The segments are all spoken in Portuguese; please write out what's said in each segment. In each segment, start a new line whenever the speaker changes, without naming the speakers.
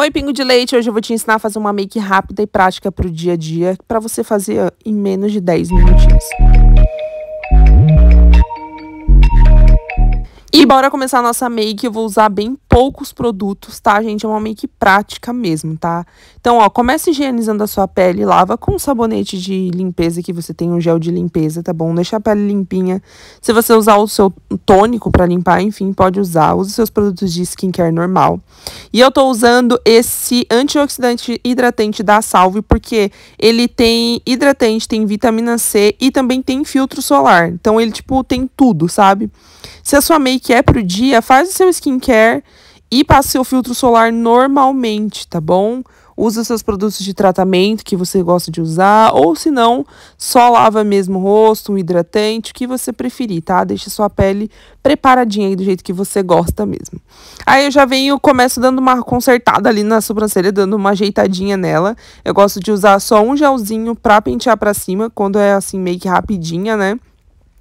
Oi, Pingo de Leite! Hoje eu vou te ensinar a fazer uma make rápida e prática para o dia a dia, para você fazer em menos de 10 minutinhos. E bora começar a nossa make, eu vou usar bem poucos produtos, tá, gente? É uma make prática mesmo, tá? Então, ó, começa higienizando a sua pele, lava com um sabonete de limpeza que você tem, um gel de limpeza, tá bom? Deixa a pele limpinha. Se você usar o seu tônico para limpar, enfim, pode usar. Use seus produtos de skincare normal. E eu tô usando esse antioxidante hidratante da Salve, porque ele tem hidratante, tem vitamina C e também tem filtro solar. Então, ele, tipo, tem tudo, sabe? Se a sua make é pro dia, faz o seu skincare e passe o filtro solar normalmente, tá bom? Usa seus produtos de tratamento que você gosta de usar, ou se não, só lava mesmo o rosto, um hidratante, o que você preferir, tá? Deixa sua pele preparadinha aí do jeito que você gosta mesmo. Aí eu já venho, começo dando uma consertada ali na sobrancelha, dando uma ajeitadinha nela. Eu gosto de usar só um gelzinho pra pentear pra cima, quando é assim meio que rapidinha, né?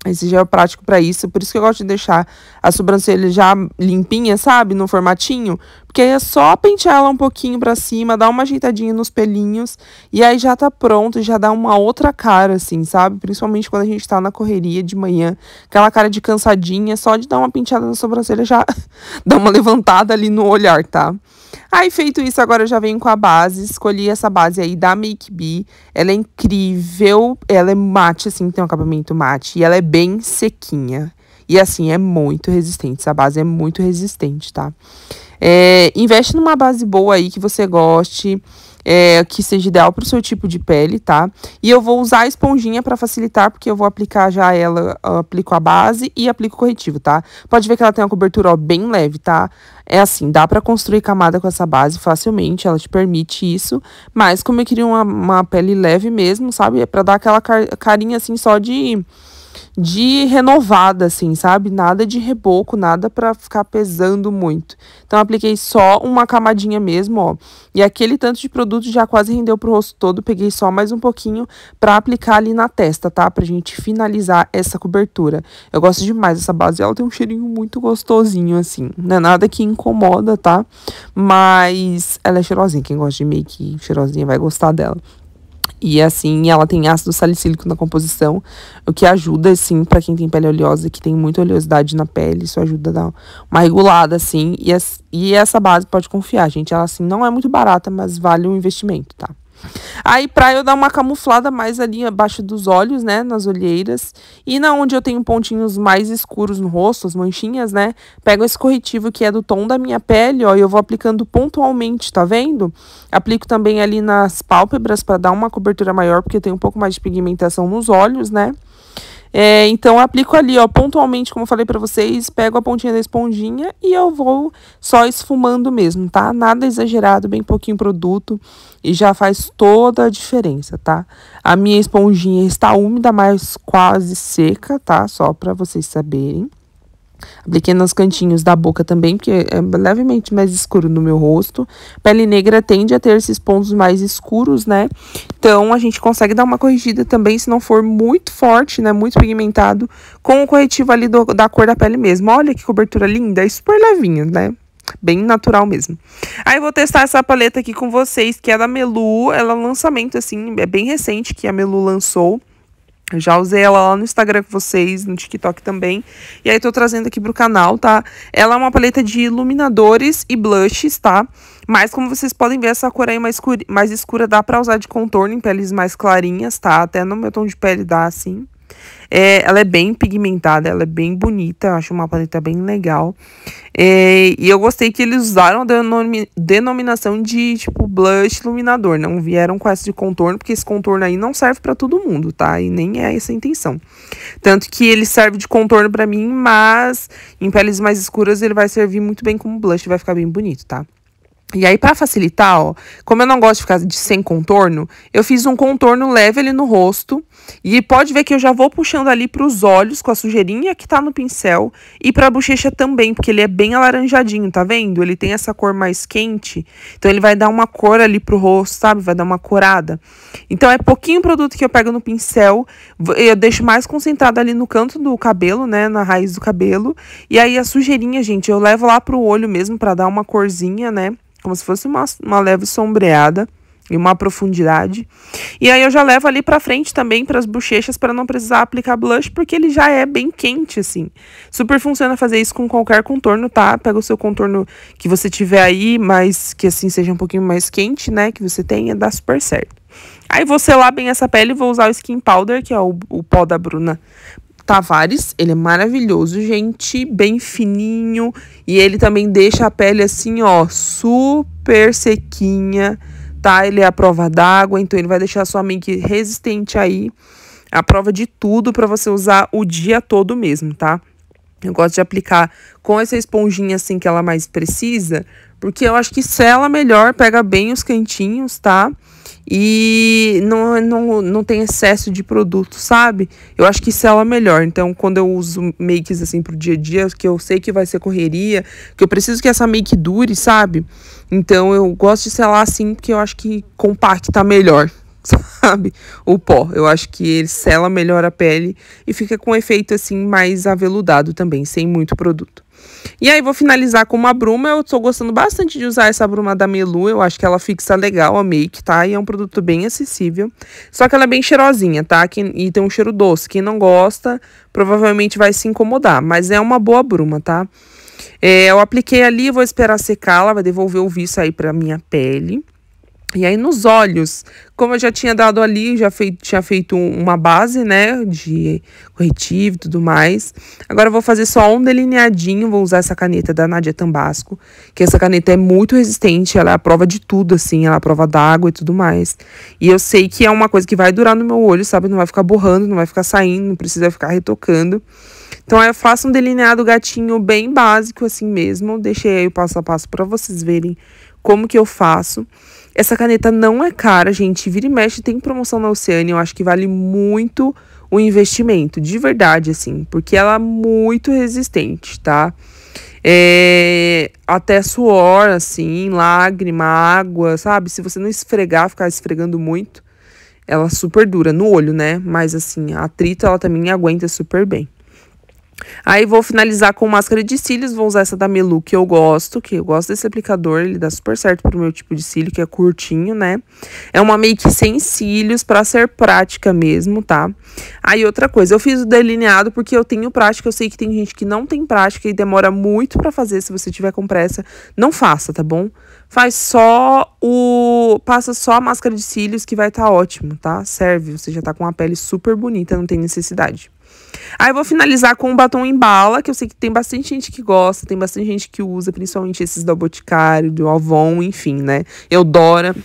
Esse gel é prático para isso. Por isso que eu gosto de deixar a sobrancelha já limpinha, sabe? No formatinho. Porque é só pentear ela um pouquinho para cima, dar uma ajeitadinha nos pelinhos e aí já tá pronto, já dá uma outra cara, assim, sabe? Principalmente quando a gente tá na correria de manhã, aquela cara de cansadinha, só de dar uma penteada na sobrancelha já dá uma levantada ali no olhar, tá? Aí, feito isso, agora eu já venho com a base. Escolhi essa base aí da Make Be, Ela é incrível. Ela é mate, assim, tem um acabamento mate. E ela é bem sequinha. E, assim, é muito resistente. Essa base é muito resistente, tá? É, investe numa base boa aí que você goste. É, que seja ideal para o seu tipo de pele, tá? E eu vou usar a esponjinha para facilitar, porque eu vou aplicar já ela, aplico a base e aplico o corretivo, tá? Pode ver que ela tem uma cobertura ó, bem leve, tá? É assim, dá para construir camada com essa base facilmente, ela te permite isso, mas como eu queria uma, uma pele leve mesmo, sabe? É para dar aquela carinha assim só de de renovada, assim, sabe? Nada de reboco, nada para ficar pesando muito. Então, apliquei só uma camadinha mesmo, ó. E aquele tanto de produto já quase rendeu pro rosto todo. Peguei só mais um pouquinho para aplicar ali na testa, tá? Pra gente finalizar essa cobertura. Eu gosto demais dessa base. Ela tem um cheirinho muito gostosinho, assim. Não é nada que incomoda, tá? Mas ela é cheirosinha. Quem gosta de make cheirosinha vai gostar dela. E assim, ela tem ácido salicílico na composição, o que ajuda, sim para quem tem pele oleosa, que tem muita oleosidade na pele, isso ajuda a dar uma regulada, assim. E, as, e essa base pode confiar, gente. Ela, assim, não é muito barata, mas vale o investimento, tá? Aí, pra eu dar uma camuflada mais ali abaixo dos olhos, né? Nas olheiras. E na onde eu tenho pontinhos mais escuros no rosto, as manchinhas, né? Pego esse corretivo que é do tom da minha pele, ó. E eu vou aplicando pontualmente, tá vendo? Aplico também ali nas pálpebras para dar uma cobertura maior, porque tem um pouco mais de pigmentação nos olhos, né? É, então, aplico ali, ó, pontualmente, como eu falei para vocês, pego a pontinha da esponjinha e eu vou só esfumando mesmo, tá? Nada exagerado, bem pouquinho produto e já faz toda a diferença, tá? A minha esponjinha está úmida, mas quase seca, tá? Só para vocês saberem. Apliquei nos cantinhos da boca também, porque é levemente mais escuro no meu rosto. Pele negra tende a ter esses pontos mais escuros, né? Então, a gente consegue dar uma corrigida também, se não for muito forte, né? Muito pigmentado, com o corretivo ali do, da cor da pele mesmo. Olha que cobertura linda, é super levinho, né? Bem natural mesmo. Aí vou testar essa paleta aqui com vocês, que é da Melu. Ela é um lançamento, assim, é bem recente que a Melu lançou. Eu já usei ela lá no Instagram com vocês, no TikTok também. E aí tô trazendo aqui pro canal, tá? Ela é uma paleta de iluminadores e blushes, tá? Mas como vocês podem ver, essa cor aí é mais, mais escura dá pra usar de contorno em peles mais clarinhas, tá? Até no meu tom de pele dá, assim. É, ela é bem pigmentada, ela é bem bonita, eu acho uma paleta bem legal. É, e eu gostei que eles usaram a denomi denominação de tipo blush iluminador, não vieram com essa de contorno, porque esse contorno aí não serve para todo mundo, tá? E nem é essa a intenção. Tanto que ele serve de contorno para mim, mas em peles mais escuras ele vai servir muito bem como blush, vai ficar bem bonito, tá? E aí, para facilitar, ó, como eu não gosto de ficar de sem contorno, eu fiz um contorno leve ali no rosto. E pode ver que eu já vou puxando ali para os olhos com a sujeirinha que tá no pincel e para a bochecha também, porque ele é bem alaranjadinho, tá vendo? Ele tem essa cor mais quente, então ele vai dar uma cor ali pro rosto, sabe? Vai dar uma corada. Então é pouquinho produto que eu pego no pincel, eu deixo mais concentrado ali no canto do cabelo, né, na raiz do cabelo. E aí a sujeirinha, gente, eu levo lá pro olho mesmo para dar uma corzinha, né? como se fosse uma, uma leve sombreada e uma profundidade. E aí eu já levo ali para frente também para as bochechas para não precisar aplicar blush, porque ele já é bem quente assim. Super funciona fazer isso com qualquer contorno, tá? Pega o seu contorno que você tiver aí, mas que assim seja um pouquinho mais quente, né, que você tenha, dá super certo. Aí vou selar bem essa pele e vou usar o Skin Powder, que é o, o pó da Bruna Tavares, ele é maravilhoso, gente, bem fininho e ele também deixa a pele assim, ó, super sequinha, tá? Ele é a prova d'água, então ele vai deixar a sua make resistente aí, a prova de tudo para você usar o dia todo mesmo, tá? Eu gosto de aplicar com essa esponjinha assim que ela mais precisa, porque eu acho que sela melhor, pega bem os cantinhos, tá? e não, não, não tem excesso de produto, sabe? Eu acho que sela melhor. Então, quando eu uso makes assim pro dia a dia, que eu sei que vai ser correria, que eu preciso que essa make dure, sabe? Então, eu gosto de selar assim, porque eu acho que compacta melhor sabe? O pó. Eu acho que ele sela melhor a pele e fica com um efeito assim mais aveludado também, sem muito produto. E aí vou finalizar com uma bruma. Eu estou gostando bastante de usar essa bruma da Melu. Eu acho que ela fixa legal a make, tá? E é um produto bem acessível. Só que ela é bem cheirosinha, tá? e tem um cheiro doce. Quem não gosta, provavelmente vai se incomodar. Mas é uma boa bruma, tá? É, eu apliquei ali, vou esperar secar ela Vai devolver o viço aí pra minha pele. E aí nos olhos, como eu já tinha dado ali, já feito, tinha feito uma base, né, de corretivo e tudo mais. Agora eu vou fazer só um delineadinho, vou usar essa caneta da Nadia Tambasco, que essa caneta é muito resistente, ela é a prova de tudo, assim, ela é a prova d'água e tudo mais. E eu sei que é uma coisa que vai durar no meu olho, sabe, não vai ficar borrando, não vai ficar saindo, não precisa ficar retocando. Então aí eu faço um delineado gatinho bem básico assim mesmo, deixei aí o passo a passo para vocês verem como que eu faço. Essa caneta não é cara, gente. Vira e mexe, tem promoção na Oceania. Eu acho que vale muito o investimento, de verdade, assim. Porque ela é muito resistente, tá? É, até suor, assim, lágrima, água, sabe? Se você não esfregar, ficar esfregando muito, ela é super dura. No olho, né? Mas, assim, atrito ela também aguenta super bem. Aí vou finalizar com máscara de cílios, vou usar essa da Melu que eu gosto, que eu gosto desse aplicador, ele dá super certo pro meu tipo de cílio, que é curtinho, né? É uma make sem cílios pra ser prática mesmo, tá? Aí outra coisa, eu fiz o delineado porque eu tenho prática, eu sei que tem gente que não tem prática e demora muito pra fazer, se você tiver com pressa, não faça, tá bom? Faz só o... passa só a máscara de cílios que vai estar tá ótimo, tá? Serve, você já tá com a pele super bonita, não tem necessidade. Aí eu vou finalizar com um batom em bala, que eu sei que tem bastante gente que gosta, tem bastante gente que usa, principalmente esses da Boticário, do Avon, enfim, né? Eu Eudora.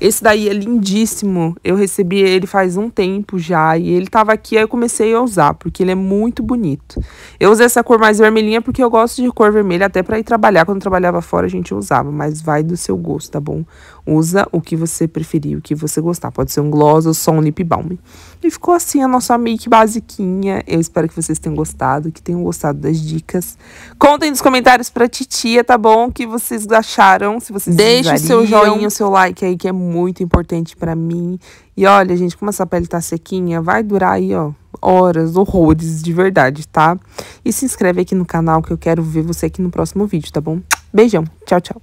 Esse daí é lindíssimo. Eu recebi ele faz um tempo já e ele tava aqui, aí eu comecei a usar, porque ele é muito bonito. Eu usei essa cor mais vermelhinha porque eu gosto de cor vermelha até para ir trabalhar. Quando eu trabalhava fora a gente usava, mas vai do seu gosto, tá bom? Usa o que você preferir, o que você gostar. Pode ser um gloss ou só um lip balm. E ficou assim a nossa make basiquinha. Eu espero que vocês tenham gostado, que tenham gostado das dicas. Contem nos comentários pra titia, tá bom? O que vocês acharam, se vocês Deixe o seu joinha, o seu like aí, que é muito muito importante para mim. E olha, gente, como essa pele tá sequinha, vai durar aí, ó, horas, horrores, de verdade, tá? E se inscreve aqui no canal que eu quero ver você aqui no próximo vídeo, tá bom? Beijão, tchau, tchau.